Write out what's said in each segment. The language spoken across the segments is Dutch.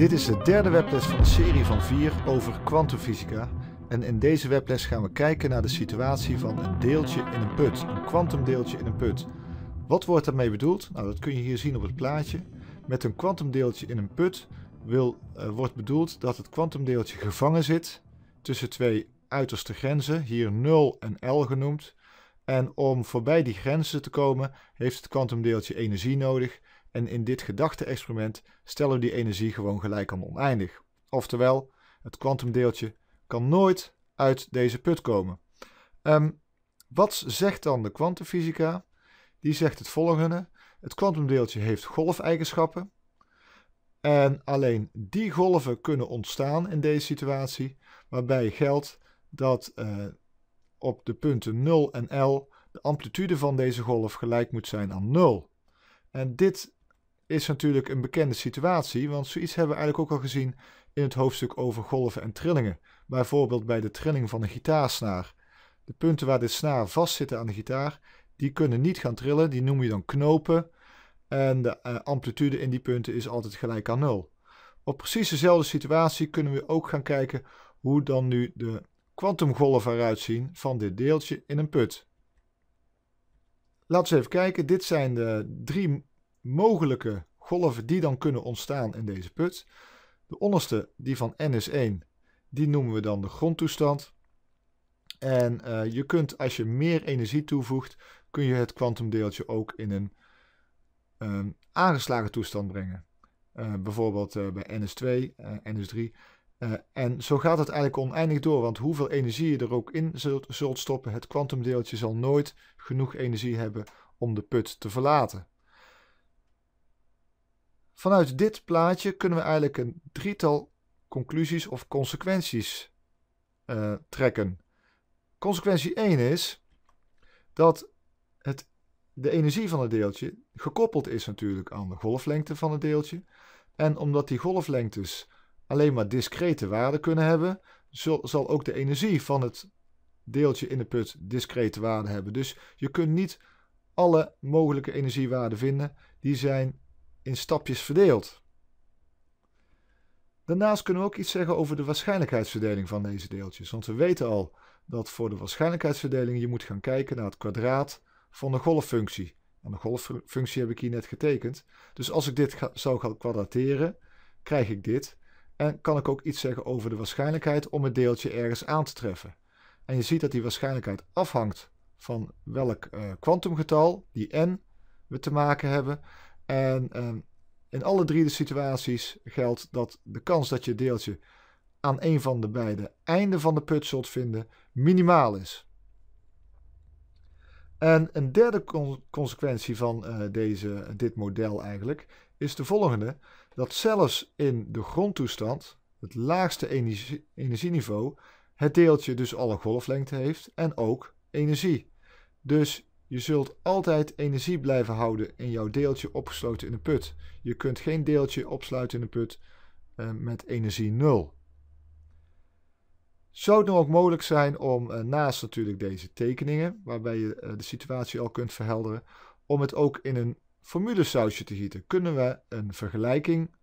Dit is de derde webles van de serie van vier over kwantumfysica. En in deze webles gaan we kijken naar de situatie van een deeltje in een put, een kwantumdeeltje in een put. Wat wordt daarmee bedoeld? Nou, dat kun je hier zien op het plaatje. Met een kwantumdeeltje in een put wil, eh, wordt bedoeld dat het kwantumdeeltje gevangen zit tussen twee uiterste grenzen, hier 0 en L genoemd. En om voorbij die grenzen te komen, heeft het kwantumdeeltje energie nodig en in dit gedachte-experiment stellen we die energie gewoon gelijk aan oneindig. Oftewel, het kwantumdeeltje kan nooit uit deze put komen. Ehm, wat zegt dan de kwantumfysica? Die zegt het volgende. Het kwantumdeeltje heeft golfeigenschappen. En alleen die golven kunnen ontstaan in deze situatie, waarbij geldt dat eh, op de punten 0 en L de amplitude van deze golf gelijk moet zijn aan 0. En dit is natuurlijk een bekende situatie, want zoiets hebben we eigenlijk ook al gezien in het hoofdstuk over golven en trillingen. Bijvoorbeeld bij de trilling van een gitaarsnaar. De punten waar dit snaar vastzitten aan de gitaar, die kunnen niet gaan trillen, die noem je dan knopen. En de eh, amplitude in die punten is altijd gelijk aan nul. Op precies dezelfde situatie kunnen we ook gaan kijken hoe dan nu de kwantumgolven eruit zien van dit deeltje in een put. Laten we even kijken. Dit zijn de drie mogelijke golven die dan kunnen ontstaan in deze put. De onderste, die van n is 1, die noemen we dan de grondtoestand. En eh, je kunt, als je meer energie toevoegt, kun je het kwantumdeeltje ook in een ehm, aangeslagen toestand brengen. Uh, bijvoorbeeld uh, bij NS2, NS3. en zo gaat het eigenlijk oneindig door, want hoeveel energie je er ook in zult, zult stoppen, het kwantumdeeltje zal nooit genoeg energie hebben om de put te verlaten. Vanuit dit plaatje kunnen we eigenlijk een drietal conclusies of consequenties eh, trekken. Consequentie 1 is dat het, de energie van het deeltje gekoppeld is natuurlijk aan de golflengte van het deeltje. En omdat die golflengtes alleen maar discrete waarden kunnen hebben, zal, zal ook de energie van het deeltje in de put discrete waarden hebben. Dus je kunt niet alle mogelijke energiewaarden vinden. Die zijn in stapjes verdeeld. Daarnaast kunnen we ook iets zeggen over de waarschijnlijkheidsverdeling van deze deeltjes, want we weten al dat voor de waarschijnlijkheidsverdeling je moet gaan kijken naar het kwadraat van de golffunctie. En de golffunctie heb ik hier net getekend. Dus als ik dit ga, zou gaan kwadrateren, krijg ik dit. En kan ik ook iets zeggen over de waarschijnlijkheid om het deeltje ergens aan te treffen. En je ziet dat die waarschijnlijkheid afhangt van welk eh, kwantumgetal, die n, we te maken hebben. En ehm, in alle drie de situaties geldt dat de kans dat je deeltje aan een van de beide einden van de put zult vinden minimaal is. En een derde consequentie van eh, deze, eh, dit model eigenlijk is de volgende. Dat zelfs in de grondtoestand, het laagste energieniveau, het deeltje dus alle golflengte heeft en ook energie. Dus je zult altijd energie blijven houden in jouw deeltje opgesloten in de put. Je kunt geen deeltje opsluiten in de put eh, met energie 0. Zou het dan nou ook mogelijk zijn om eh, naast natuurlijk deze tekeningen, waarbij je eh, de situatie al kunt verhelderen, om het ook in een formulesausje te gieten? Kunnen we een vergelijking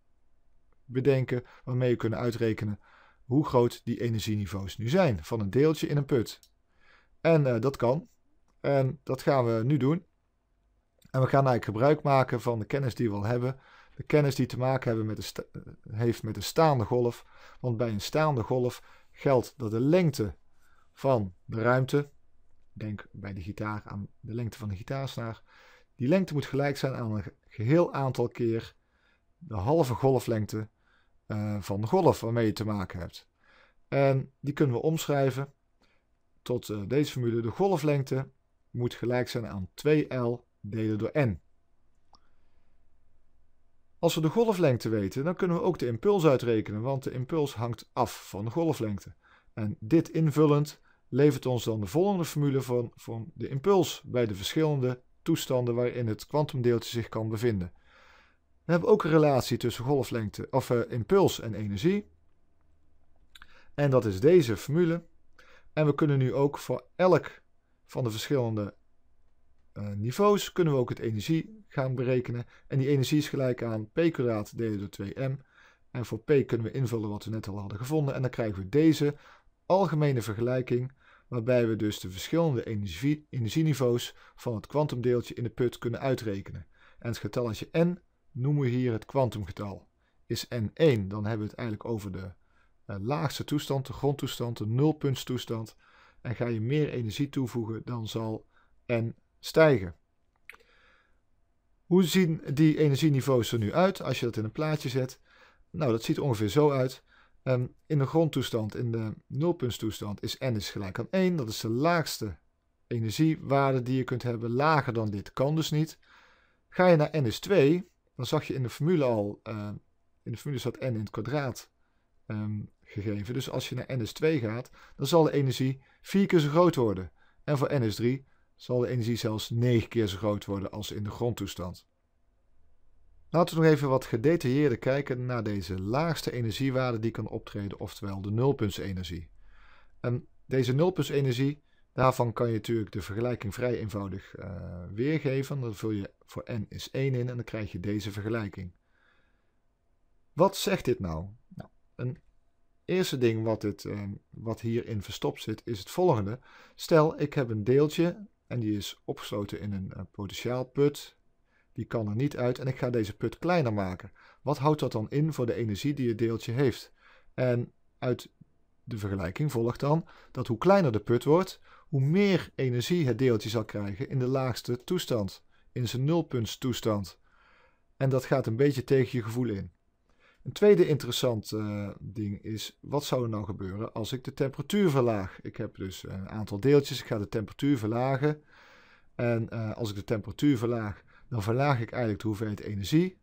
bedenken waarmee je kunnen uitrekenen hoe groot die energieniveaus nu zijn van een deeltje in een put? En dat kan. En dat gaan we nu doen. En we gaan eigenlijk gebruik maken van de kennis die we al hebben. De kennis die te maken hebben met de eh, heeft met een staande golf. Want bij een staande golf geldt dat de lengte van de ruimte, denk bij de gitaar aan de lengte van de gitaarsnaar, die lengte moet gelijk zijn aan een geheel aantal keer de halve golflengte eh, van de golf waarmee je te maken hebt. En die kunnen we omschrijven tot eh, deze formule. De golflengte moet gelijk zijn aan 2L delen door N. Als we de golflengte weten, dan kunnen we ook de impuls uitrekenen, want de impuls hangt af van de golflengte. En dit invullend levert ons dan de volgende formule van, van de impuls bij de verschillende toestanden waarin het kwantumdeeltje zich kan bevinden. We hebben ook een relatie tussen golflengte, of eh, impuls en energie. En dat is deze formule. En we kunnen nu ook voor elk van de verschillende eh, niveaus kunnen we ook het energie gaan berekenen. En die energie is gelijk aan p kwadraat delen door 2m. En voor p kunnen we invullen wat we net al hadden gevonden. En dan krijgen we deze algemene vergelijking waarbij we dus de verschillende energie, energieniveaus van het kwantumdeeltje in de put kunnen uitrekenen. En het getalletje n noemen we hier het kwantumgetal. Is n1, dan hebben we het eigenlijk over de eh, laagste toestand, de grondtoestand, de nulpuntstoestand en ga je meer energie toevoegen, dan zal N stijgen. Hoe zien die energieniveaus er nu uit als je dat in een plaatje zet? Nou, dat ziet ongeveer zo uit. Ehm, in de grondtoestand, in de nulpuntstoestand, is n is gelijk aan 1. Dat is de laagste energiewaarde die je kunt hebben. Lager dan dit kan dus niet. Ga je naar n is 2, dan zag je in de formule al, ehm, in de formule staat n in het kwadraat. Um, gegeven. Dus als je naar NS2 gaat, dan zal de energie vier keer zo groot worden. En voor NS3 zal de energie zelfs 9 keer zo groot worden als in de grondtoestand. Laten we nog even wat gedetailleerder kijken naar deze laagste energiewaarde die kan optreden, oftewel de nulpuntsenergie. En deze nulpuntsenergie, daarvan kan je natuurlijk de vergelijking vrij eenvoudig eh, weergeven. Dan vul je voor n is 1 in en dan krijg je deze vergelijking. Wat zegt dit nou? nou een eerste ding wat, het, eh, wat hierin verstopt zit, is het volgende. Stel, ik heb een deeltje en die is opgesloten in een uh, potentiaalput. Die kan er niet uit en ik ga deze put kleiner maken. Wat houdt dat dan in voor de energie die het deeltje heeft? En uit de vergelijking volgt dan dat hoe kleiner de put wordt, hoe meer energie het deeltje zal krijgen in de laagste toestand, in zijn nulpuntstoestand. En dat gaat een beetje tegen je gevoel in. Een tweede interessant eh, ding is, wat zou er nou gebeuren als ik de temperatuur verlaag? Ik heb dus een aantal deeltjes, ik ga de temperatuur verlagen. En eh, als ik de temperatuur verlaag, dan verlaag ik eigenlijk de hoeveelheid energie, de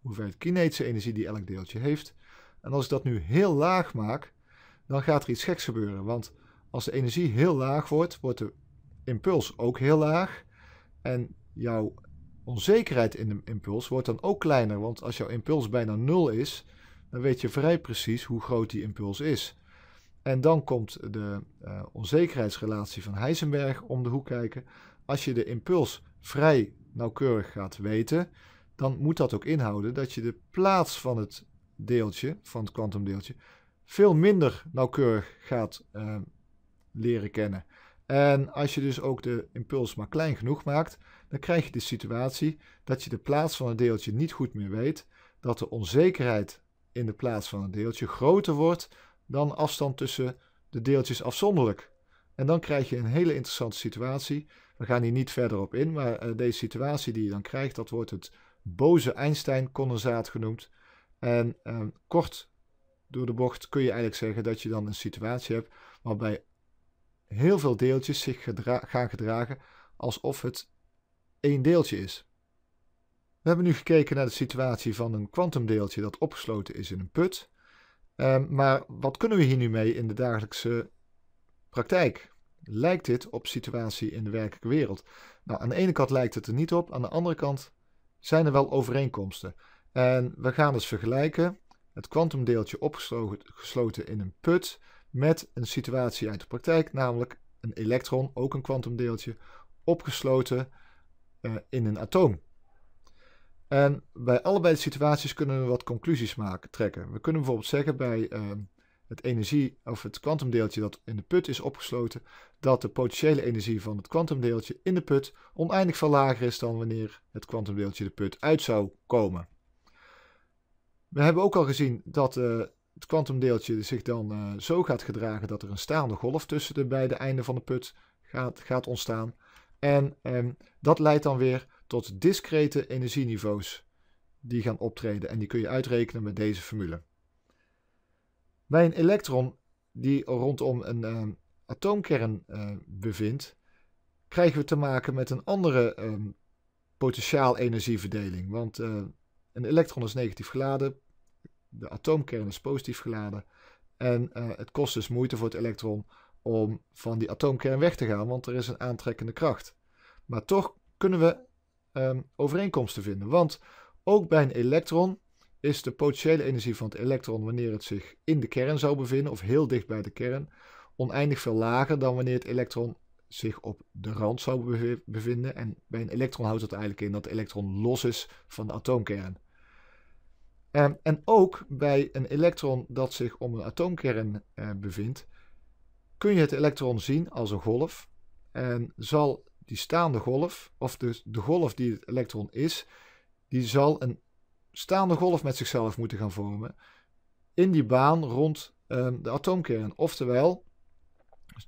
hoeveelheid kinetische energie die elk deeltje heeft. En als ik dat nu heel laag maak, dan gaat er iets geks gebeuren. Want als de energie heel laag wordt, wordt de impuls ook heel laag. En jouw onzekerheid in de impuls wordt dan ook kleiner. Want als jouw impuls bijna nul is, dan weet je vrij precies hoe groot die impuls is. En dan komt de eh, onzekerheidsrelatie van Heisenberg om de hoek kijken. Als je de impuls vrij nauwkeurig gaat weten, dan moet dat ook inhouden dat je de plaats van het deeltje, van het kwantumdeeltje, veel minder nauwkeurig gaat eh, leren kennen. En als je dus ook de impuls maar klein genoeg maakt, dan krijg je de situatie dat je de plaats van een deeltje niet goed meer weet, dat de onzekerheid in de plaats van een deeltje groter wordt dan afstand tussen de deeltjes afzonderlijk. En dan krijg je een hele interessante situatie. We gaan hier niet verder op in, maar eh, deze situatie die je dan krijgt, dat wordt het boze Einstein-condensaat genoemd. En ehm, kort door de bocht kun je eigenlijk zeggen dat je dan een situatie hebt waarbij heel veel deeltjes zich gaan gedragen alsof het één deeltje is. We hebben nu gekeken naar de situatie van een kwantumdeeltje dat opgesloten is in een put. Ehm, maar wat kunnen we hier nu mee in de dagelijkse praktijk? Lijkt dit op situatie in de werkelijke wereld? Nou, aan de ene kant lijkt het er niet op, aan de andere kant zijn er wel overeenkomsten. En we gaan dus vergelijken het kwantumdeeltje opgesloten in een put met een situatie uit de praktijk, namelijk een elektron, ook een kwantumdeeltje, opgesloten eh, in een atoom. En bij allebei de situaties kunnen we wat conclusies maken, trekken. We kunnen bijvoorbeeld zeggen bij ehm, het energie of het kwantumdeeltje dat in de put is opgesloten, dat de potentiële energie van het kwantumdeeltje in de put oneindig veel lager is dan wanneer het kwantumdeeltje de put uit zou komen. We hebben ook al gezien dat eh, het kwantumdeeltje zich dan eh, zo gaat gedragen dat er een staande golf tussen de beide einden van de put gaat, gaat ontstaan. En ehm, dat leidt dan weer tot discrete energieniveaus die gaan optreden. En die kun je uitrekenen met deze formule. Bij een elektron die rondom een ehm, atoomkern eh, bevindt, krijgen we te maken met een andere um, potentiaal energieverdeling. Want eh, een elektron is negatief geladen, de atoomkern is positief geladen. En eh, het kost dus moeite voor het elektron om van die atoomkern weg te gaan, want er is een aantrekkende kracht. Maar toch kunnen we ehm, overeenkomsten vinden, want ook bij een elektron is de potentiële energie van het elektron wanneer het zich in de kern zou bevinden, of heel dicht bij de kern, oneindig veel lager dan wanneer het elektron zich op de rand zou bevinden. En bij een elektron houdt het eigenlijk in dat het elektron los is van de atoomkern. Ehm, en, ook bij een elektron dat zich om een atoomkern eh, bevindt, kun je het elektron zien als een golf. En zal die staande golf, of dus de golf die het elektron is, die zal een staande golf met zichzelf moeten gaan vormen in die baan rond ehm, de atoomkern. Oftewel,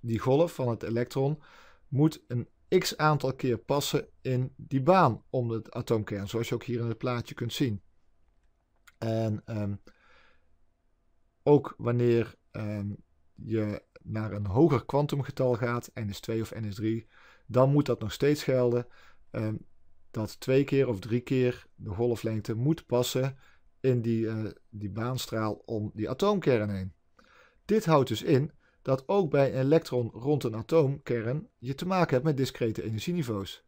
die golf van het elektron moet een x aantal keer passen in die baan om de atoomkern, zoals je ook hier in het plaatje kunt zien. En ehm, ook wanneer ehm, je naar een hoger kwantumgetal gaat, n is 2 of n is 3, dan moet dat nog steeds gelden ehm, dat twee keer of drie keer de golflengte moet passen in die, eh, die baanstraal om die atoomkern heen. Dit houdt dus in dat ook bij een elektron rond een atoomkern je te maken hebt met discrete energieniveaus.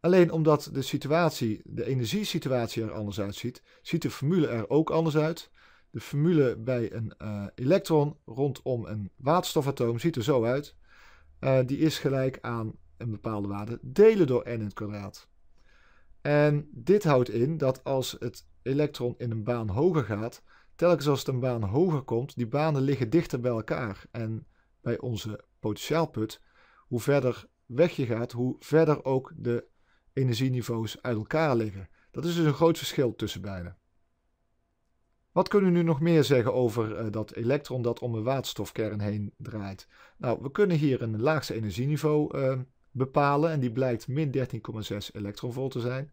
Alleen omdat de situatie, de energiesituatie er anders uitziet, ziet de formule er ook anders uit. De formule bij een eh, elektron rondom een waterstofatoom ziet er zo uit. Eh, die is gelijk aan een bepaalde waarde delen door n in het kwadraat. En dit houdt in dat als het elektron in een baan hoger gaat, telkens als het een baan hoger komt, die banen liggen dichter bij elkaar. En bij onze potentiaalput, hoe verder weg je gaat, hoe verder ook de energieniveaus uit elkaar liggen. Dat is dus een groot verschil tussen beide. Wat kunnen we nu nog meer zeggen over eh, dat elektron dat om een waterstofkern heen draait? Nou, we kunnen hier een laagste energieniveau ehm, bepalen en die blijkt min 13,6 elektronvolt te zijn.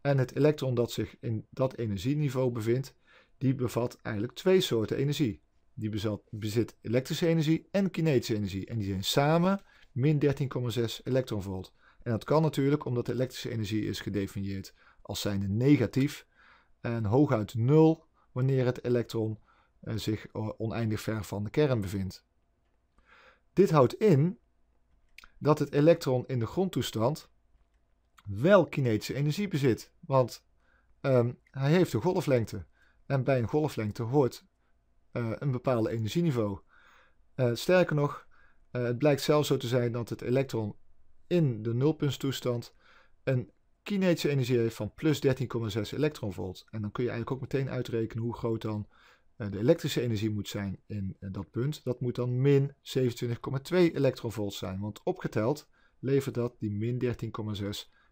En het elektron dat zich in dat energieniveau bevindt, die bevat eigenlijk twee soorten energie. Die bezit elektrische energie en kinetische energie. En die zijn samen min 13,6 elektronvolt. En dat kan natuurlijk omdat de elektrische energie is gedefinieerd als zijnde negatief. En hooguit 0 wanneer het elektron eh, zich eh, oneindig ver van de kern bevindt. Dit houdt in dat het elektron in de grondtoestand wel kinetische energie bezit, want ehm, hij heeft een golflengte. En bij een golflengte hoort eh, een bepaalde energieniveau. sterker nog, het blijkt zelfs zo te zijn dat het elektron in de nulpuntstoestand een kinetische energie heeft van plus 13,6 elektronvolt. En dan kun je eigenlijk ook meteen uitrekenen hoe groot dan eh, de elektrische energie moet zijn in eh, dat punt. Dat moet dan min 27,2 elektronvolt zijn, want opgeteld levert dat die min 13,6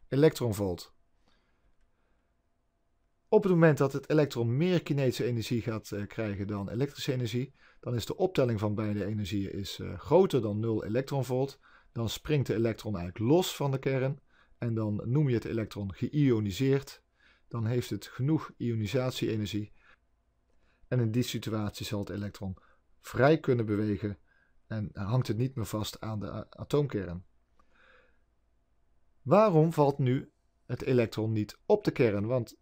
elektronvolt. Op het moment dat het elektron meer kinetische energie gaat eh, krijgen dan elektrische energie, dan is de optelling van beide energieën is, groter dan 0 elektronvolt. Dan springt de elektron eigenlijk los van de kern en dan noem je het elektron geïoniseerd. dan heeft het genoeg ionisatieenergie. En in die situatie zal het elektron vrij kunnen bewegen en hangt het niet meer vast aan de atoomkern. Waarom valt nu het elektron niet op de kern? Want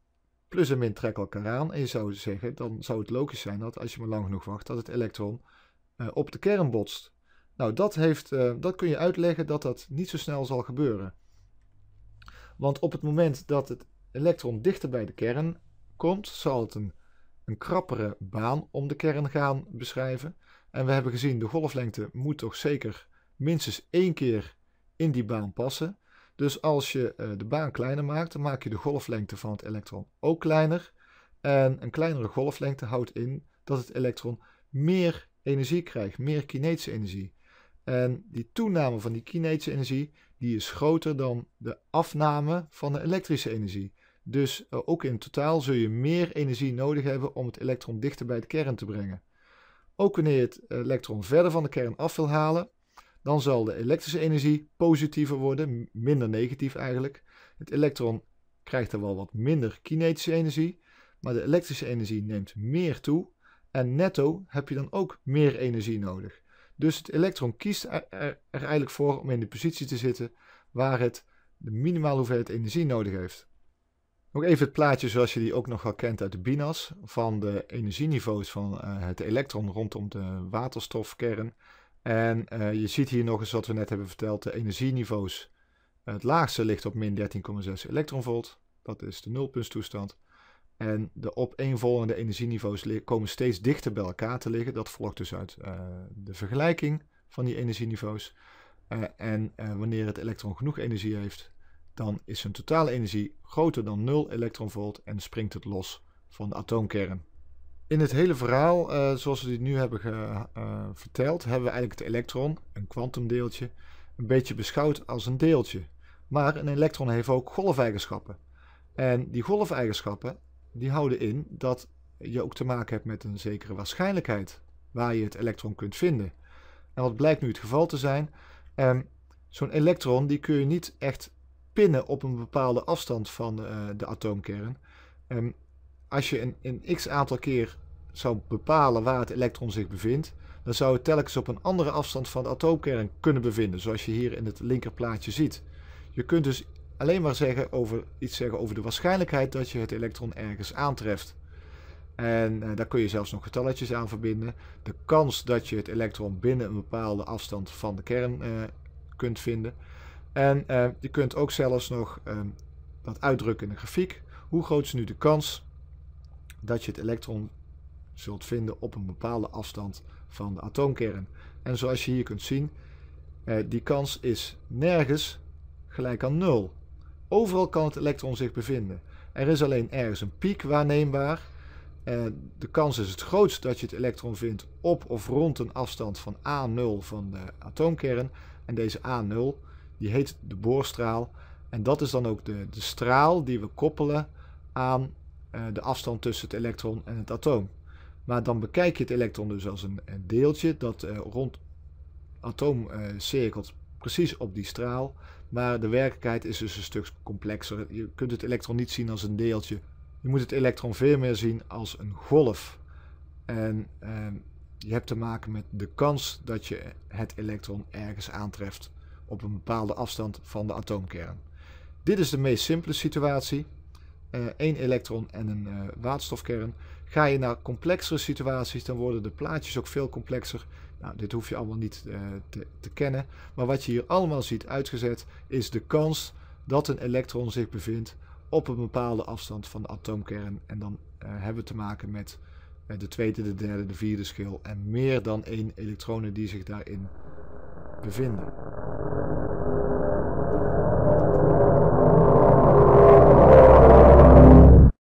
plus en min trekken elkaar aan. En je zou zeggen, dan zou het logisch zijn dat als je maar lang genoeg wacht, dat het elektron eh, op de kern botst. Nou, dat, heeft, eh, dat kun je uitleggen dat dat niet zo snel zal gebeuren. Want op het moment dat het elektron dichter bij de kern komt, zal het een, krappere baan om de kern gaan beschrijven. En we hebben gezien, de golflengte moet toch zeker minstens één keer in die baan passen. Dus als je eh, de baan kleiner maakt, dan maak je de golflengte van het elektron ook kleiner. En een kleinere golflengte houdt in dat het elektron meer energie krijgt, meer kinetische energie. En die toename van die kinetische energie, die is groter dan de afname van de elektrische energie. Dus eh, ook in totaal zul je meer energie nodig hebben om het elektron dichter bij de kern te brengen. Ook wanneer je het elektron verder van de kern af wil halen, dan zal de elektrische energie positiever worden, minder negatief eigenlijk. Het elektron krijgt er wel wat minder kinetische energie, maar de elektrische energie neemt meer toe en netto heb je dan ook meer energie nodig. Dus het elektron kiest er, eigenlijk voor om in de positie te zitten waar het de minimale hoeveelheid energie nodig heeft. Nog even het plaatje zoals je die ook nog wel kent uit de BINAS van de energieniveaus van eh, het elektron rondom de waterstofkern. En eh, je ziet hier nog eens wat we net hebben verteld, de energieniveaus. Het laagste ligt op min 13,6 elektronvolt, dat is de nulpuntstoestand. En de opeenvolgende energieniveaus komen steeds dichter bij elkaar te liggen. Dat volgt dus uit eh, de vergelijking van die energieniveaus. Eh, en eh, wanneer het elektron genoeg energie heeft, dan is zijn totale energie groter dan 0 elektronvolt en springt het los van de atoomkern. In het hele verhaal, zoals we dit nu hebben ge, verteld, hebben we eigenlijk het elektron, een kwantumdeeltje, een beetje beschouwd als een deeltje. Maar een elektron heeft ook golfeigenschappen. En die golfeigenschappen die houden in dat je ook te maken hebt met een zekere waarschijnlijkheid waar je het elektron kunt vinden. En wat blijkt nu het geval te zijn, um, zo'n elektron die kun je niet echt pinnen op een bepaalde afstand van eh, de atoomkern. Um, als je een, een x aantal keer zou bepalen waar het elektron zich bevindt, dan zou het telkens op een andere afstand van de atoomkern kunnen bevinden, zoals je hier in het linkerplaatje ziet. Je kunt dus alleen maar zeggen over, iets zeggen over de waarschijnlijkheid dat je het elektron ergens aantreft. En eh, daar kun je zelfs nog getalletjes aan verbinden. De kans dat je het elektron binnen een bepaalde afstand van de kern eh, kunt vinden. En eh, je kunt ook zelfs nog dat ehm, uitdrukken in een grafiek. Hoe groot is nu de kans dat je het elektron zult vinden op een bepaalde afstand van de atoomkern? En zoals je hier kunt zien, die kans is nergens gelijk aan 0. Overal kan het elektron zich bevinden. Er is alleen ergens een piek waarneembaar. de kans is het grootst dat je het elektron vindt op of rond een afstand van A0 van de atoomkern. En deze A0, die heet de boorstraal. En dat is dan ook de, de straal die we koppelen aan eh, de afstand tussen het elektron en het atoom. Maar dan bekijk je het elektron dus als een, deeltje dat uh, rond atoom cirkelt, precies op die straal. Maar de werkelijkheid is dus een stuk complexer. Je kunt het elektron niet zien als een deeltje. Je moet het elektron veel meer zien als een golf. En ehm, je hebt te maken met de kans dat je het elektron ergens aantreft op een bepaalde afstand van de atoomkern. Dit is de meest simpele situatie. Eh, één elektron en een eh, waterstofkern. Ga je naar complexere situaties, dan worden de plaatjes ook veel complexer. Nou, dit hoef je allemaal niet eh, te, te, kennen. Maar wat je hier allemaal ziet uitgezet is de kans dat een elektron zich bevindt op een bepaalde afstand van de atoomkern. En dan eh, hebben we te maken met uh, de tweede, de derde, de vierde schil en meer dan één elektronen die zich daarin bevinden.